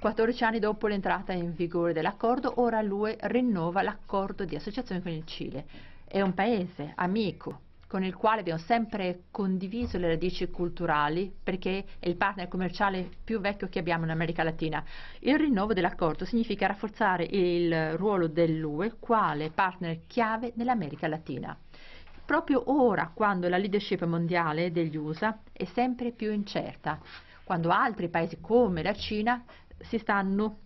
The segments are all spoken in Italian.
14 anni dopo l'entrata in vigore dell'accordo, ora l'UE rinnova l'accordo di associazione con il Cile. È un paese amico con il quale abbiamo sempre condiviso le radici culturali perché è il partner commerciale più vecchio che abbiamo in America Latina. Il rinnovo dell'accordo significa rafforzare il ruolo dell'UE quale partner chiave nell'America Latina proprio ora quando la leadership mondiale degli USA è sempre più incerta, quando altri paesi come la Cina si stanno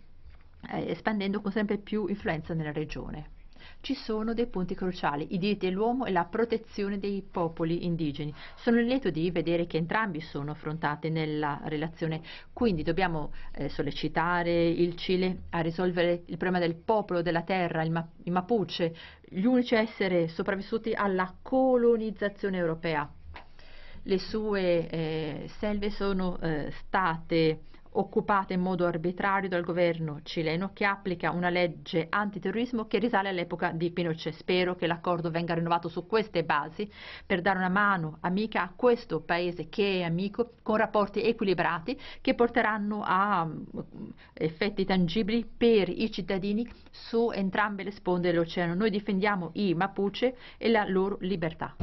eh, espandendo con sempre più influenza nella regione ci sono dei punti cruciali, i diritti dell'uomo e la protezione dei popoli indigeni. Sono lieto di vedere che entrambi sono affrontati nella relazione, quindi dobbiamo eh, sollecitare il Cile a risolvere il problema del popolo della terra, il, ma il Mapuche, gli unici a essere sopravvissuti alla colonizzazione europea le sue eh, selve sono eh, state occupata in modo arbitrario dal governo cileno che applica una legge antiterrorismo che risale all'epoca di Pinochet. Spero che l'accordo venga rinnovato su queste basi per dare una mano amica a questo paese che è amico con rapporti equilibrati che porteranno a mm, effetti tangibili per i cittadini su entrambe le sponde dell'oceano. Noi difendiamo i Mapuche e la loro libertà.